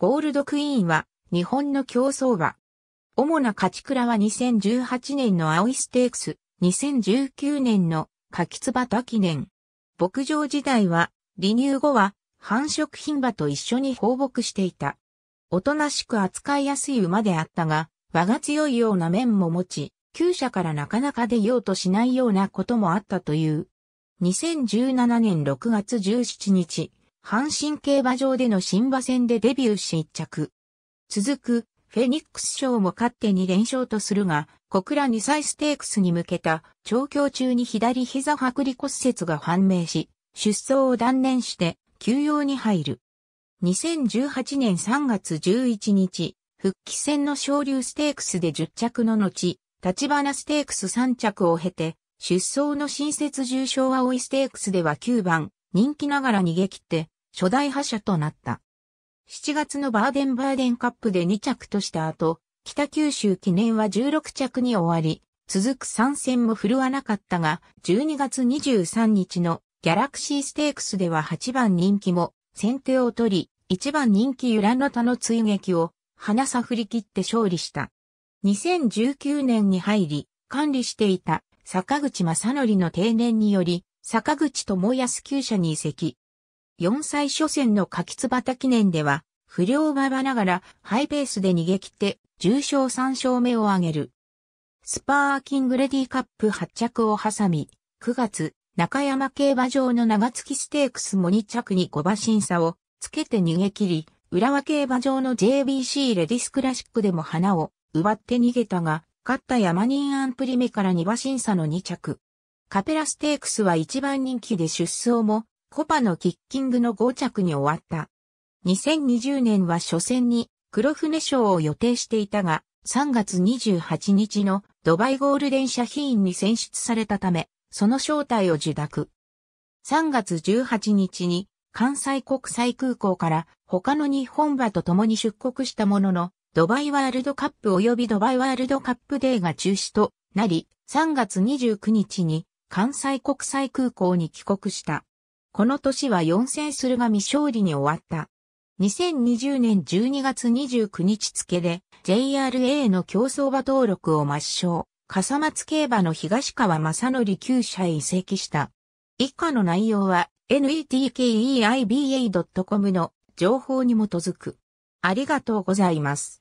ゴールドクイーンは日本の競争馬。主な勝ち倉は2018年の青いステークス、2019年の柿椿記念。牧場時代は離乳後は繁殖品馬と一緒に放牧していた。おとなしく扱いやすい馬であったが、輪が強いような面も持ち、旧車からなかなか出ようとしないようなこともあったという。2017年6月17日、阪神競馬場での新馬戦でデビューし一着。続く、フェニックス賞も勝って2連勝とするが、小倉2歳ステークスに向けた、調教中に左膝剥離骨折が判明し、出走を断念して、休養に入る。2018年3月11日、復帰戦の昇竜ステークスで10着の後、立花ステークス3着を経て、出走の新設重賞青いステークスでは9番、人気ながら逃げ切って、初代覇者となった。7月のバーデンバーデンカップで2着とした後、北九州記念は16着に終わり、続く3戦も振るわなかったが、12月23日のギャラクシーステークスでは8番人気も先手を取り、1番人気ユラノタの追撃を花さ振り切って勝利した。2019年に入り、管理していた坂口正則の定年により、坂口智康厩舎に移籍、4歳初戦の柿椿記念では、不良馬場ながらハイペースで逃げ切って重賞3勝目を挙げる。スパーキングレディカップ発着を挟み、9月、中山競馬場の長月ステークスも2着に5馬審査をつけて逃げ切り、浦和競馬場の JBC レディスクラシックでも花を奪って逃げたが、勝った山人アンプリメから2馬審査の2着。カペラステークスは1番人気で出走もコパのキッキングの5着に終わった。2020年は初戦に黒船賞を予定していたが、3月28日のドバイゴールデンシャヒーンに選出されたため、その招待を受諾。3月18日に関西国際空港から他の日本馬と共に出国したものの、ドバイワールドカップ及びドバイワールドカップデーが中止となり、3月29日に関西国際空港に帰国した。この年は4戦するが未勝利に終わった。2020年12月29日付で JRA の競走馬登録を抹消、笠松競馬の東川正則旧社へ移籍した。以下の内容は netkeiba.com の情報に基づく。ありがとうございます。